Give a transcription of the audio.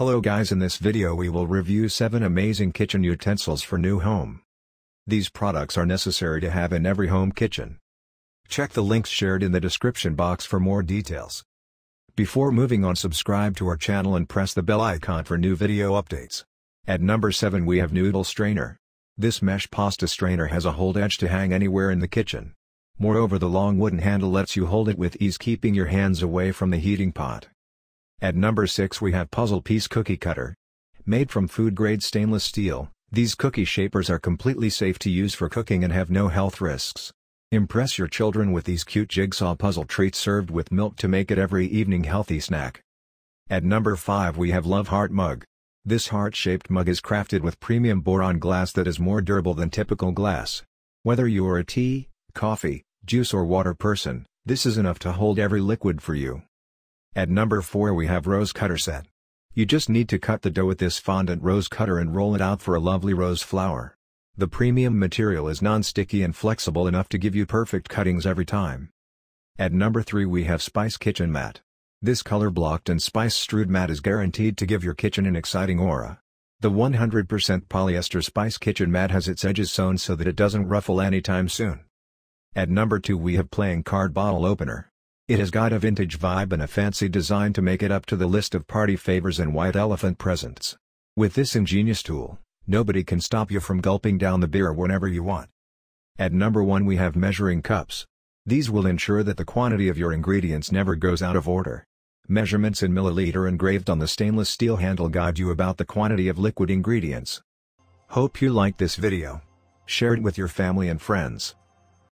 Hello guys in this video we will review 7 amazing kitchen utensils for new home. These products are necessary to have in every home kitchen. Check the links shared in the description box for more details. Before moving on subscribe to our channel and press the bell icon for new video updates. At number 7 we have Noodle Strainer. This mesh pasta strainer has a hold edge to hang anywhere in the kitchen. Moreover the long wooden handle lets you hold it with ease keeping your hands away from the heating pot. At number 6 we have Puzzle Piece Cookie Cutter. Made from food-grade stainless steel, these cookie shapers are completely safe to use for cooking and have no health risks. Impress your children with these cute jigsaw puzzle treats served with milk to make it every evening healthy snack. At number 5 we have Love Heart Mug. This heart-shaped mug is crafted with premium boron glass that is more durable than typical glass. Whether you are a tea, coffee, juice or water person, this is enough to hold every liquid for you. At number 4 we have rose cutter set. You just need to cut the dough with this fondant rose cutter and roll it out for a lovely rose flower. The premium material is non-sticky and flexible enough to give you perfect cuttings every time. At number 3 we have Spice Kitchen Mat. This color-blocked and spice-strewed mat is guaranteed to give your kitchen an exciting aura. The 100% polyester Spice Kitchen Mat has its edges sewn so that it doesn't ruffle anytime soon. At number 2 we have Playing Card Bottle Opener. It has got a vintage vibe and a fancy design to make it up to the list of party favors and white elephant presents. With this ingenious tool, nobody can stop you from gulping down the beer whenever you want. At number 1 we have measuring cups. These will ensure that the quantity of your ingredients never goes out of order. Measurements in milliliter engraved on the stainless steel handle guide you about the quantity of liquid ingredients. Hope you liked this video. Share it with your family and friends.